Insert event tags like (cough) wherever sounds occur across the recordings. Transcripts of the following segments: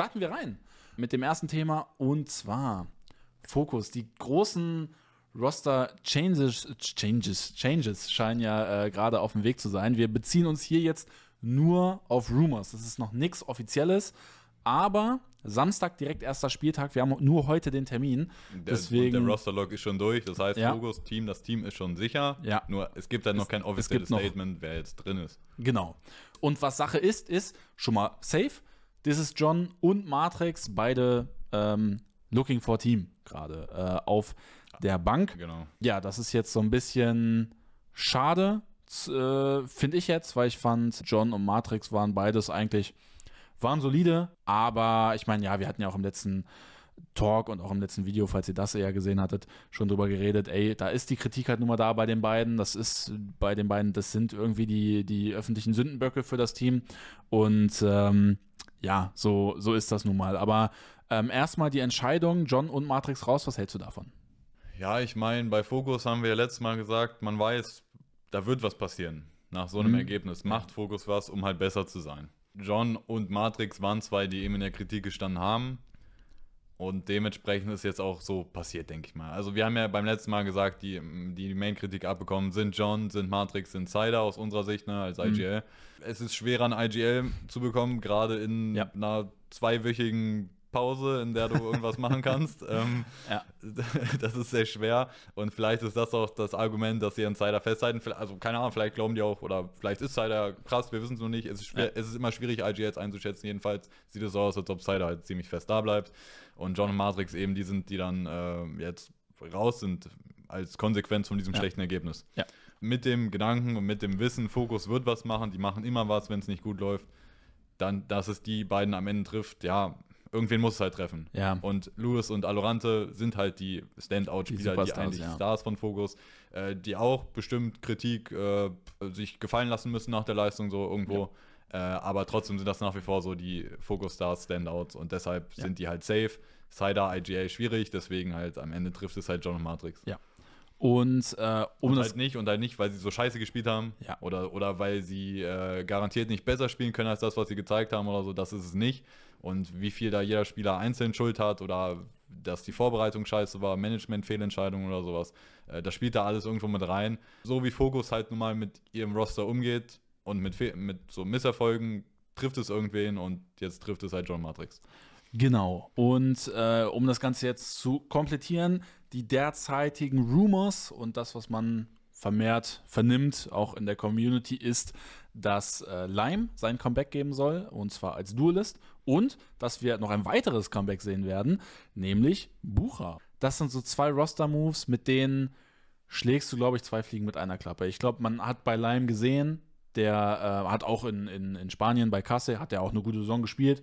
starten wir rein mit dem ersten Thema und zwar Fokus. Die großen Roster Changes, Changes, Changes scheinen ja äh, gerade auf dem Weg zu sein. Wir beziehen uns hier jetzt nur auf Rumors. Das ist noch nichts Offizielles, aber Samstag direkt erster Spieltag. Wir haben nur heute den Termin. deswegen, der Roster-Log ist schon durch. Das heißt, ja. Logos, Team, das Team ist schon sicher. Ja. Nur es gibt dann noch es, kein offizielles Statement, wer jetzt drin ist. Genau. Und was Sache ist, ist schon mal safe. This is John und Matrix, beide ähm, Looking for Team gerade äh, auf der Bank. Genau. Ja, das ist jetzt so ein bisschen schade, äh, finde ich jetzt, weil ich fand, John und Matrix waren beides eigentlich, waren solide, aber ich meine, ja, wir hatten ja auch im letzten Talk und auch im letzten Video, falls ihr das eher gesehen hattet, schon drüber geredet, ey, da ist die Kritik halt nun mal da bei den beiden, das ist bei den beiden, das sind irgendwie die, die öffentlichen Sündenböcke für das Team und ähm, ja, so, so ist das nun mal. Aber ähm, erstmal die Entscheidung, John und Matrix raus, was hältst du davon? Ja, ich meine, bei Fokus haben wir ja letztes Mal gesagt, man weiß, da wird was passieren nach so einem mhm. Ergebnis. Macht Fokus was, um halt besser zu sein. John und Matrix waren zwei, die eben in der Kritik gestanden haben. Und dementsprechend ist jetzt auch so passiert, denke ich mal. Also wir haben ja beim letzten Mal gesagt, die, die, die Main-Kritik abbekommen sind John, sind Matrix, sind Cider aus unserer Sicht, ne, als IGL. Mhm. Es ist schwerer, ein IGL zu bekommen, gerade in ja. einer zweiwöchigen Pause, in der du irgendwas machen kannst. (laughs) Ähm, ja. (laughs) Das ist sehr schwer. Und vielleicht ist das auch das Argument, dass sie an Cider festhalten. Also keine Ahnung, vielleicht glauben die auch, oder vielleicht ist Cider krass, wir wissen es noch nicht. Es ist, schwer, ja. es ist immer schwierig, IGLs einzuschätzen. Jedenfalls sieht es so aus, als ob Cider halt ziemlich fest da bleibt. Und John und Matrix eben, die sind, die dann äh, jetzt raus sind als Konsequenz von diesem ja. schlechten Ergebnis. Ja. Mit dem Gedanken und mit dem Wissen, Fokus wird was machen, die machen immer was, wenn es nicht gut läuft. Dann, dass es die beiden am Ende trifft, ja, irgendwen muss es halt treffen. Ja. Und Lewis und Alorante sind halt die Standout-Spieler, die, die, eigentlich ja. Stars von Fokus, äh, die auch bestimmt Kritik äh, sich gefallen lassen müssen nach der Leistung so irgendwo. Ja. Äh, aber trotzdem sind das nach wie vor so die Fokus-Stars, Standouts und deshalb ja. sind die halt safe. Cider, IGA schwierig, deswegen halt am Ende trifft es halt John und Matrix. Ja. Und äh, um und halt nicht und halt nicht, weil sie so scheiße gespielt haben ja. oder, oder weil sie äh, garantiert nicht besser spielen können als das, was sie gezeigt haben oder so, das ist es nicht. Und wie viel da jeder Spieler einzeln Schuld hat oder dass die Vorbereitung scheiße war, Management, Fehlentscheidungen oder sowas, äh, das spielt da alles irgendwo mit rein. So wie Focus halt nun mal mit ihrem Roster umgeht und mit, mit so Misserfolgen trifft es irgendwen und jetzt trifft es halt John Matrix. Genau. Und äh, um das Ganze jetzt zu komplettieren, die derzeitigen Rumors und das, was man vermehrt vernimmt, auch in der Community, ist, dass äh, Lime sein Comeback geben soll, und zwar als Duelist, und dass wir noch ein weiteres Comeback sehen werden, nämlich Bucher. Das sind so zwei Roster-Moves, mit denen schlägst du, glaube ich, zwei Fliegen mit einer Klappe. Ich glaube, man hat bei Lime gesehen, der äh, hat auch in, in, in Spanien bei Kasse, hat er auch eine gute Saison gespielt,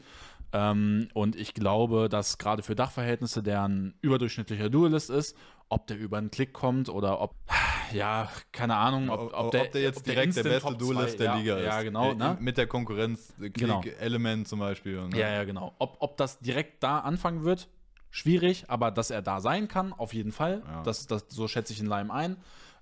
ähm, und ich glaube, dass gerade für Dachverhältnisse, der ein überdurchschnittlicher Duelist ist, ob der über einen Klick kommt oder ob, ja, keine Ahnung, ob, ob, der, ob der jetzt ob direkt der, der beste Top Duelist der ja, Liga ist. Ja, genau. Äh, ne? Mit der Konkurrenz, äh, Klick, genau. Element zum Beispiel. Ne? Ja, ja, genau. Ob, ob das direkt da anfangen wird, schwierig, aber dass er da sein kann, auf jeden Fall. Ja. Das, das, so schätze ich in Leim ein.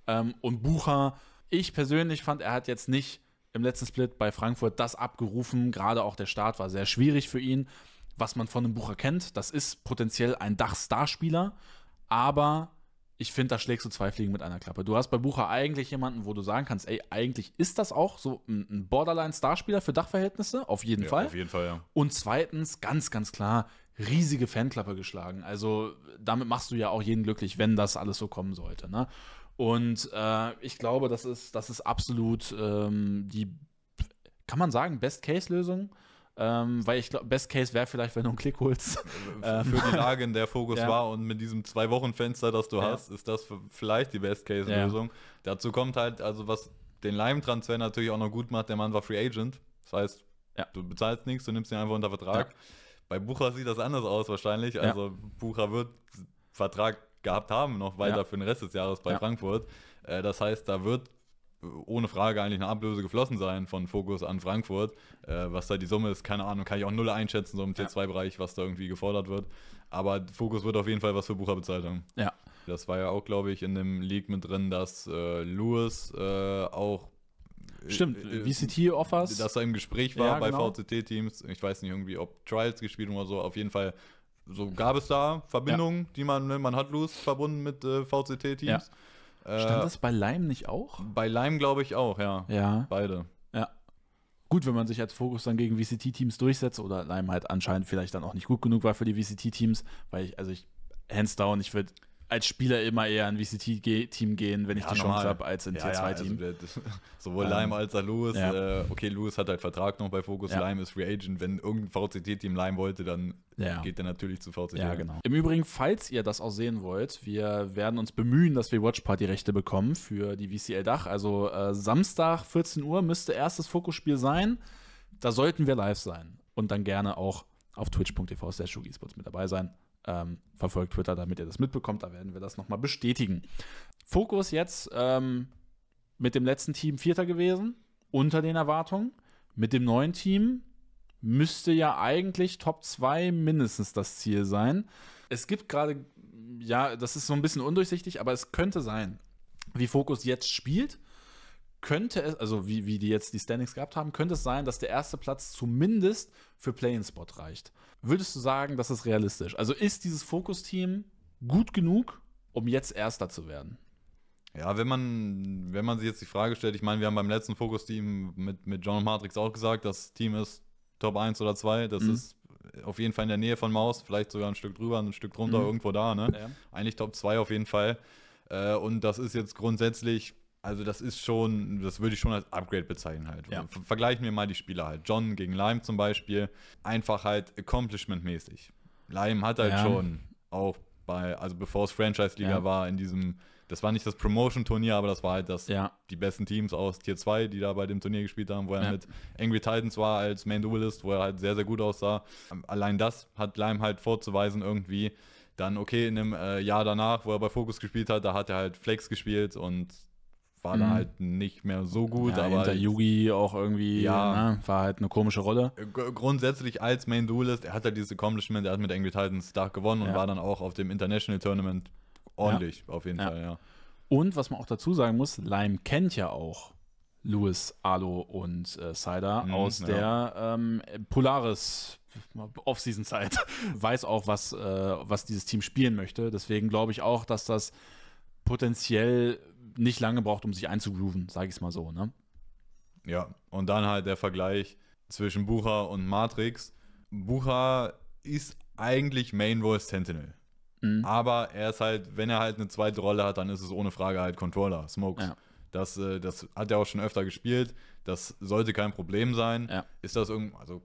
Ähm, und Bucher, ich persönlich fand, er hat jetzt nicht im letzten Split bei Frankfurt das abgerufen. Gerade auch der Start war sehr schwierig für ihn. Was man von dem Bucher kennt, das ist potenziell ein Dachstarspieler, aber ich finde, da schlägst du zwei Fliegen mit einer Klappe. Du hast bei Bucher eigentlich jemanden, wo du sagen kannst, ey, eigentlich ist das auch so ein Borderline-Starspieler für Dachverhältnisse, auf jeden ja, Fall. Auf jeden Fall, ja. Und zweitens, ganz, ganz klar, riesige Fanklappe geschlagen. Also damit machst du ja auch jeden glücklich, wenn das alles so kommen sollte. Ne? Und äh, ich glaube, das ist, das ist absolut ähm, die, kann man sagen, Best-Case-Lösung. Ähm, weil ich glaube, Best Case wäre vielleicht, wenn du einen Klick holst. Äh, ähm. Für die Lage, in der Fokus (laughs) ja. war und mit diesem Zwei-Wochen-Fenster, das du ja. hast, ist das vielleicht die Best Case-Lösung. Ja. Dazu kommt halt, also was den Lime-Transfer natürlich auch noch gut macht, der Mann war Free Agent. Das heißt, du bezahlst nichts, du nimmst ihn einfach unter Vertrag. Bei Bucher sieht das anders aus wahrscheinlich. Also Bucher wird Vertrag gehabt haben, noch weiter ja. für den Rest des Jahres bei ja. Frankfurt. Äh, das heißt, da wird ohne Frage eigentlich eine Ablöse geflossen sein von Fokus an Frankfurt. Äh, was da die Summe ist, keine Ahnung, kann ich auch null einschätzen, so im T2-Bereich, was da irgendwie gefordert wird. Aber Fokus wird auf jeden Fall was für Bucher bezahlt haben. Ja. Das war ja auch, glaube ich, in dem League mit drin, dass äh, Lewis äh, auch. Äh, Stimmt, äh, VCT-Offers. Dass er im Gespräch war ja, bei genau. VCT-Teams. Ich weiß nicht irgendwie, ob Trials gespielt oder so. Auf jeden Fall so gab es da Verbindungen, ja. die man, ne, man hat Loose verbunden mit äh, VCT-Teams. Ja. Stand äh, das bei Lime nicht auch? Bei Lime glaube ich auch, ja. Ja. Beide. Ja. Gut, wenn man sich als Fokus dann gegen VCT-Teams durchsetzt oder Lime halt anscheinend vielleicht dann auch nicht gut genug war für die VCT-Teams, weil ich, also ich, hands down, ich würde als Spieler immer eher in VCT-Team gehen, wenn ich ja, die normal. Chance habe, als in ja, Tier-2-Team. Ja, also (laughs) sowohl ähm, Lime als auch Lewis. Äh, okay, Lewis hat halt Vertrag noch bei Focus, Lime ist Free Agent. Wenn irgendein VCT-Team Lime wollte, dann geht er natürlich zu VCT. Ja, genau. Im Übrigen, falls ihr das auch sehen wollt, wir werden uns bemühen, dass wir Watch-Party-Rechte bekommen für die VCL-Dach. Also äh, Samstag, 14 Uhr, müsste erstes Fokusspiel sein. Da sollten wir live sein. Und dann gerne auch auf twitch.tv slash mit dabei sein ähm, verfolgt Twitter, damit ihr das mitbekommt. Da werden wir das nochmal bestätigen. Fokus jetzt ähm, mit dem letzten Team Vierter gewesen, unter den Erwartungen. Mit dem neuen Team müsste ja eigentlich Top 2 mindestens das Ziel sein. Es gibt gerade, ja, das ist so ein bisschen undurchsichtig, aber es könnte sein, wie Fokus jetzt spielt könnte es, also wie, wie die jetzt die Standings gehabt haben, könnte es sein, dass der erste Platz zumindest für Play-in-Spot reicht. Würdest du sagen, das ist realistisch? Also ist dieses Fokus-Team gut genug, um jetzt Erster zu werden? Ja, wenn man, wenn man sich jetzt die Frage stellt, ich meine, wir haben beim letzten Fokus-Team mit, mit John Matrix auch gesagt, das Team ist Top 1 oder 2, das mhm. ist auf jeden Fall in der Nähe von Maus, vielleicht sogar ein Stück drüber, ein Stück drunter, mhm. irgendwo da, ne? Ja. Eigentlich Top 2 auf jeden Fall. Äh, und das ist jetzt grundsätzlich also das ist schon, das würde ich schon als Upgrade bezeichnen halt. Ja. Vergleichen wir mal die Spieler halt. John gegen Lime zum Beispiel, einfach halt Accomplishment-mäßig. Lime hat halt ja. schon auch bei, also bevor es Franchise-Liga ja. war, in diesem, das war nicht das Promotion-Turnier, aber das war halt das, die besten Teams aus Tier 2, die da bei dem Turnier gespielt haben, wo er mit Angry Titans war als Main Duelist, wo er halt sehr, sehr gut aussah. Ähm, allein das hat Lime halt vorzuweisen irgendwie. Dann, okay, in einem äh, Jahr danach, wo er bei Focus gespielt hat, da hat er halt Flex gespielt und war mhm. da halt nicht mehr so gut. Ja, aber hinter Yugi auch irgendwie, ja, ne, war halt eine komische Rolle. Äh, grundsätzlich als Main Duelist, er hat halt dieses Accomplishment, er hat mit Angry Titans Dark gewonnen ja. und war dann auch auf dem International Tournament ordentlich, ja. auf jeden Fall, ja. Und was man auch dazu sagen muss, Lime kennt ja auch Louis, Alo und äh, Cider mhm, aus der ähm, Polaris Off-Season-Zeit. (laughs) Weiß auch, was, äh, was dieses Team spielen möchte. Deswegen glaube ich auch, dass das potenziell nicht lange braucht, um sich einzugrooven, sage ich es mal so. Ne? Ja, und dann halt der Vergleich zwischen Bucher und Matrix. Bucher ist eigentlich Main Voice Sentinel. Mhm. Aber er ist halt, wenn er halt eine zweite Rolle hat, dann ist es ohne Frage halt Controller, Smokes. Ja. Das, äh, das hat er auch schon öfter gespielt. Das sollte kein Problem sein. Ja. Ist das irgendwie, also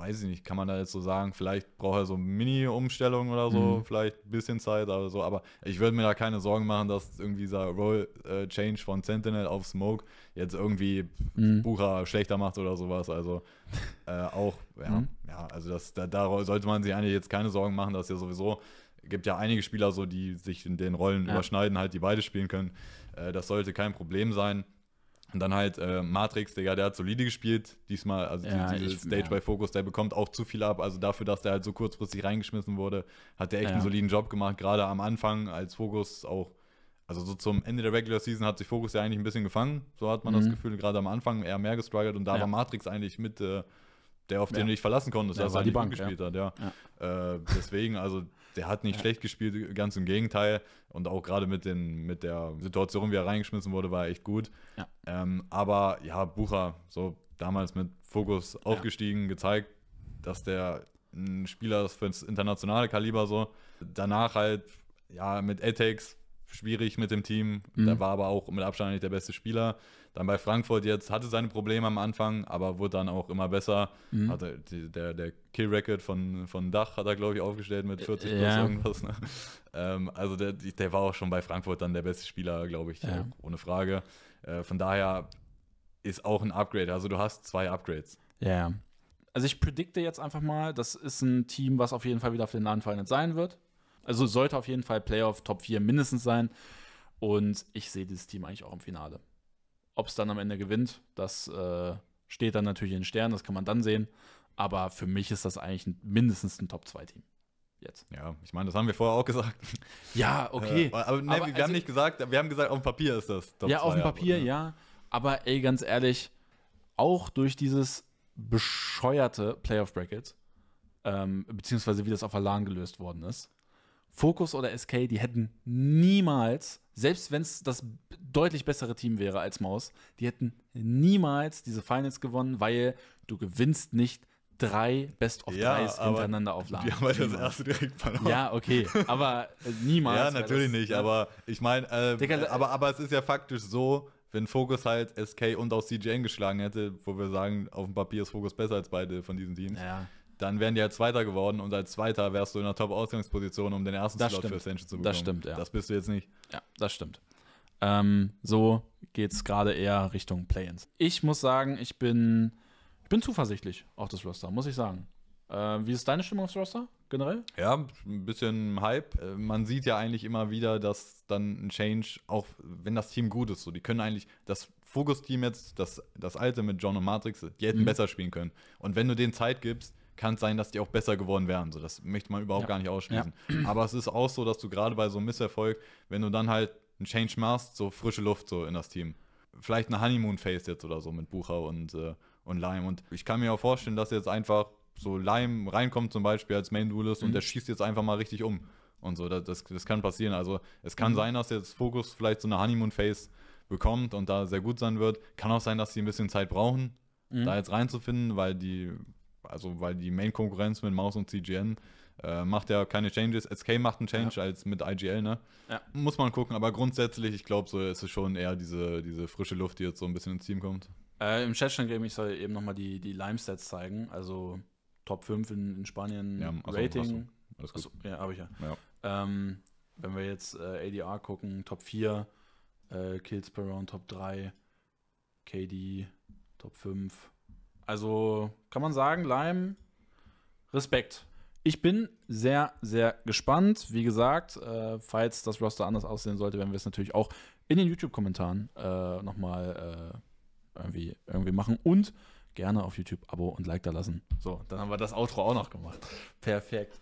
weiß ich nicht, kann man da jetzt so sagen, vielleicht braucht er so Mini-Umstellung oder so, mhm. vielleicht ein bisschen Zeit oder so, aber ich würde mir da keine Sorgen machen, dass irgendwie dieser roll äh, change von Sentinel auf Smoke jetzt irgendwie mhm. Bucher schlechter macht oder sowas. Also äh, auch, ja, mhm. ja, also das, da, da, sollte man sich eigentlich jetzt keine Sorgen machen, dass ja sowieso gibt ja einige Spieler so, die sich in den Rollen ja. überschneiden, halt, die beide spielen können. Äh, das sollte kein Problem sein. Und dann halt äh, Matrix, Digga, der hat solide gespielt. Diesmal, also ja, die, diese ich, Stage ja. by Focus, der bekommt auch zu viel ab. Also dafür, dass der halt so kurzfristig reingeschmissen wurde, hat der echt ja. einen soliden Job gemacht. Gerade am Anfang als Focus auch, also so zum Ende der Regular Season hat sich Focus ja eigentlich ein bisschen gefangen. So hat man mhm. das Gefühl, gerade am Anfang eher mehr gestruggelt. Und da war Matrix eigentlich mit äh, der, auf den du dich verlassen konntest, dass er die Bank gespielt hat, ja. Äh, deswegen, also der hat nicht ja. schlecht gespielt, ganz im Gegenteil. Und auch gerade mit, mit der Situation, wie er reingeschmissen wurde, war er echt gut. Ja. Ähm, aber ja, Bucher, so damals mit Fokus aufgestiegen, gezeigt, dass der ein Spieler ist für das internationale Kaliber so. Danach halt, ja, mit Ethics schwierig mit dem Team. Mhm. Da war aber auch mit Abstand nicht der beste Spieler. Dann bei Frankfurt jetzt, hatte seine Probleme am Anfang, aber wurde dann auch immer besser. Mhm. Hatte die, der, der Kill-Record von, von Dach hat er, glaube ich, aufgestellt mit 40 äh, plus ja. irgendwas. Ne? Ähm, also der, der war auch schon bei Frankfurt dann der beste Spieler, glaube ich, ja. ohne Frage. Äh, von daher ist auch ein Upgrade. Also du hast zwei Upgrades. Ja. Also ich predikte jetzt einfach mal, das ist ein Team, was auf jeden Fall wieder auf den nicht sein wird. Also sollte auf jeden Fall Playoff Top 4 mindestens sein. Und ich sehe dieses Team eigentlich auch im Finale. Ob es dann am Ende gewinnt, das äh, steht dann natürlich in den Sternen, das kann man dann sehen. Aber für mich ist das eigentlich ein, mindestens ein Top-2-Team. Jetzt. Ja, ich meine, das haben wir vorher auch gesagt. Ja, okay. Äh, aber, nee, aber wir also, haben nicht gesagt, wir haben gesagt, auf dem Papier ist das. Top ja, auf dem Papier, aber, ja. ja. Aber ey, ganz ehrlich, auch durch dieses bescheuerte Playoff-Bracket, ähm, beziehungsweise wie das auf Alarm gelöst worden ist, Focus oder SK, die hätten niemals, selbst wenn es das deutlich bessere Team wäre als Maus, die hätten niemals diese Finals gewonnen, weil du gewinnst nicht drei Best of ja, hintereinander auf Laden. Die haben halt das erste direkt verloren. Ja, okay, aber äh, niemals. ja, natürlich das, nicht, aber ich meine, äh, aber, aber es ist ja faktisch so, wenn Focus halt SK und auch CJN geschlagen hätte, wo wir sagen, auf dem Papier ist Focus besser als beide von diesen Teams. Ja dann wären die als halt Zweiter geworden und als Zweiter wärst du in der Top-Ausgangsposition, um den ersten das Slot stimmt. für Ascension zu bekommen. Das stimmt, ja. Das bist du jetzt nicht. Ja, das stimmt. Ähm, so geht es gerade eher Richtung Play-Ins. Ich muss sagen, ich bin, ich bin zuversichtlich auf das Roster, muss ich sagen. Äh, wie ist deine Stimmung aufs Roster generell? Ja, ein bisschen Hype. Äh, man sieht ja eigentlich immer wieder, dass dann ein Change, auch wenn das Team gut ist, so, die können eigentlich das Fokus-Team jetzt, das, das alte mit John und Matrix, die hätten mhm. besser spielen können. Und wenn du denen Zeit gibst, kann es sein, dass die auch besser geworden wären. So, das möchte man überhaupt ja. gar nicht ausschließen. Ja. (clears throat) Aber es ist auch so, dass du gerade bei so einem Misserfolg, wenn du dann halt einen Change machst, so frische Luft so in das Team. Vielleicht eine Honeymoon-Phase jetzt oder so mit Bucher und, äh, und Lime. Und ich kann mir auch vorstellen, dass jetzt einfach so Lime reinkommt zum Beispiel als Main-Duelist mhm. und der schießt jetzt einfach mal richtig um. Und so, das, das kann passieren. Also es kann mhm. sein, dass jetzt Fokus vielleicht so eine Honeymoon-Phase bekommt und da sehr gut sein wird. Kann auch sein, dass sie ein bisschen Zeit brauchen, mhm. da jetzt reinzufinden, weil die also weil die Main-Konkurrenz mit Maus und CGN äh, macht ja keine Changes. SK macht einen Change ja. als mit IGL, ne? Ja. Muss man gucken, aber grundsätzlich, ich glaube, so ist es schon eher diese, diese frische Luft, die jetzt so ein bisschen ins Team kommt. Äh, Im Chat schon gegeben, ich soll eben nochmal die, die Lime-Stats zeigen, also Top 5 in, in Spanien, ja, also, Rating. Alles gut. Achso, ja, habe ich ja. ja. Ähm, wenn wir jetzt äh, ADR gucken, Top 4, äh, Kills per Round, Top 3, KD, Top 5, also kann man sagen, Lime, Respekt. Ich bin sehr, sehr gespannt. Wie gesagt, äh, falls das Roster anders aussehen sollte, werden wir es natürlich auch in den YouTube-Kommentaren äh, nochmal äh, irgendwie, irgendwie machen. Und gerne auf YouTube Abo und Like da lassen. So, dann haben wir das Outro auch noch gemacht. Perfekt.